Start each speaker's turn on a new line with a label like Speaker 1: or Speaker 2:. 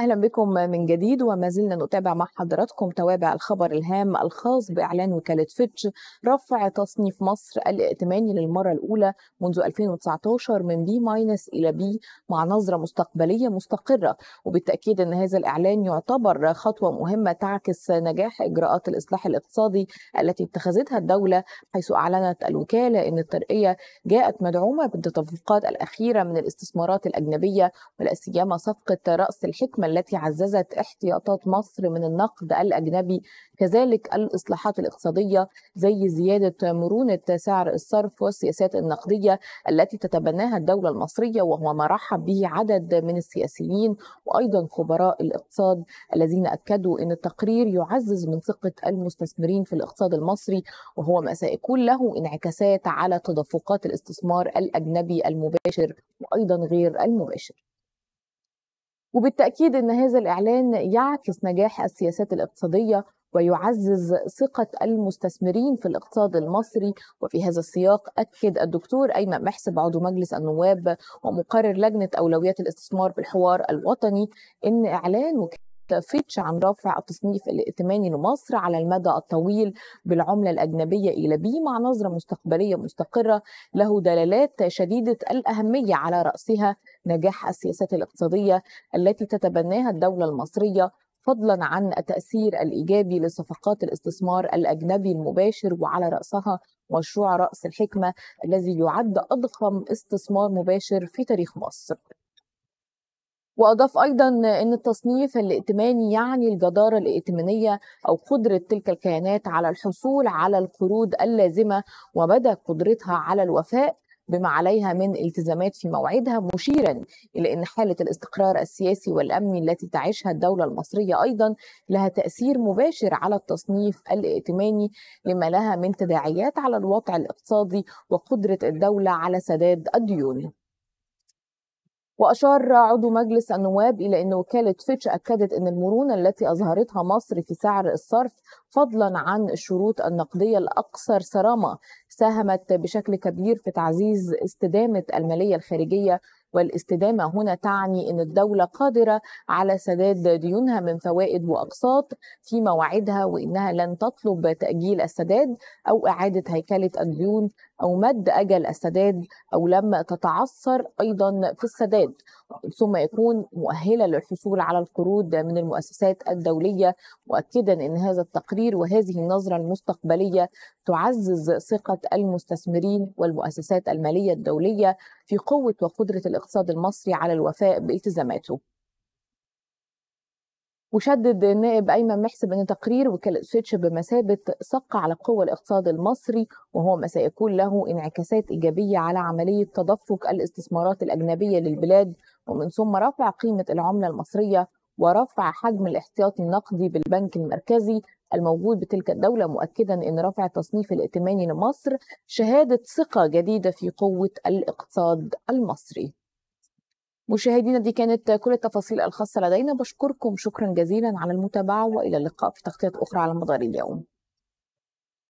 Speaker 1: اهلا بكم من جديد وما زلنا نتابع مع حضراتكم توابع الخبر الهام الخاص باعلان وكاله فيتش رفع تصنيف مصر الائتماني للمره الاولى منذ 2019 من بي ماينس الى بي مع نظره مستقبليه مستقره وبالتاكيد ان هذا الاعلان يعتبر خطوه مهمه تعكس نجاح اجراءات الاصلاح الاقتصادي التي اتخذتها الدوله حيث اعلنت الوكاله ان الترقيه جاءت مدعومه بالتدفقات الاخيره من الاستثمارات الاجنبيه ولا سيما صفقه راس الحكمه التي عززت احتياطات مصر من النقد الاجنبي كذلك الاصلاحات الاقتصاديه زي زياده مرونه سعر الصرف والسياسات النقديه التي تتبناها الدوله المصريه وهو ما رحب به عدد من السياسيين وايضا خبراء الاقتصاد الذين اكدوا ان التقرير يعزز من ثقه المستثمرين في الاقتصاد المصري وهو ما سيكون له انعكاسات على تدفقات الاستثمار الاجنبي المباشر وايضا غير المباشر وبالتأكيد أن هذا الإعلان يعكس نجاح السياسات الاقتصادية ويعزز ثقة المستثمرين في الاقتصاد المصري وفي هذا السياق أكد الدكتور أيمن محسب عضو مجلس النواب ومقرر لجنة أولويات الاستثمار بالحوار الوطني أن إعلان وكالة فيتش عن رفع التصنيف الائتماني لمصر على المدى الطويل بالعملة الأجنبية إلى بي مع نظرة مستقبلية مستقرة له دلالات شديدة الأهمية على رأسها نجاح السياسات الاقتصادية التي تتبناها الدولة المصرية فضلا عن التأثير الإيجابي لصفقات الاستثمار الأجنبي المباشر وعلى رأسها مشروع رأس الحكمة الذي يعد أضخم استثمار مباشر في تاريخ مصر وأضاف أيضا أن التصنيف الائتماني يعني الجدارة الائتمانية أو قدرة تلك الكيانات على الحصول على القروض اللازمة ومدى قدرتها على الوفاء بما عليها من التزامات في موعدها مشيرا الى ان حاله الاستقرار السياسي والامني التي تعيشها الدوله المصريه ايضا لها تاثير مباشر على التصنيف الائتماني لما لها من تداعيات على الوضع الاقتصادي وقدره الدوله على سداد الديون. وأشار عضو مجلس النواب إلى أن وكالة فيتش أكدت أن المرونة التي أظهرتها مصر في سعر الصرف فضلا عن الشروط النقدية الأكثر صرامة ساهمت بشكل كبير في تعزيز استدامة المالية الخارجية والاستدامة هنا تعني أن الدولة قادرة على سداد ديونها من فوائد وأقساط في مواعيدها وأنها لن تطلب تأجيل السداد أو إعادة هيكلة الديون أو مد أجل السداد أو لما تتعثر أيضا في السداد ثم يكون مؤهلة للحصول على القروض من المؤسسات الدولية مؤكدا أن هذا التقرير وهذه النظرة المستقبلية تعزز ثقة المستثمرين والمؤسسات المالية الدولية في قوة وقدرة الاقتصاد المصري على الوفاء بالتزاماته وشدد النائب ايمن محسب ان تقرير وكاله فيتش بمثابه صق على قوة الاقتصاد المصري وهو ما سيكون له انعكاسات ايجابيه على عمليه تدفق الاستثمارات الاجنبيه للبلاد ومن ثم رفع قيمه العمله المصريه ورفع حجم الاحتياطي النقدي بالبنك المركزي الموجود بتلك الدولة مؤكدا أن رفع التصنيف الائتماني لمصر شهادة ثقة جديدة في قوة الاقتصاد المصري مشاهدينا دي كانت كل التفاصيل الخاصة لدينا بشكركم شكرا جزيلا على المتابعة وإلى اللقاء في تغطية أخرى على مدار اليوم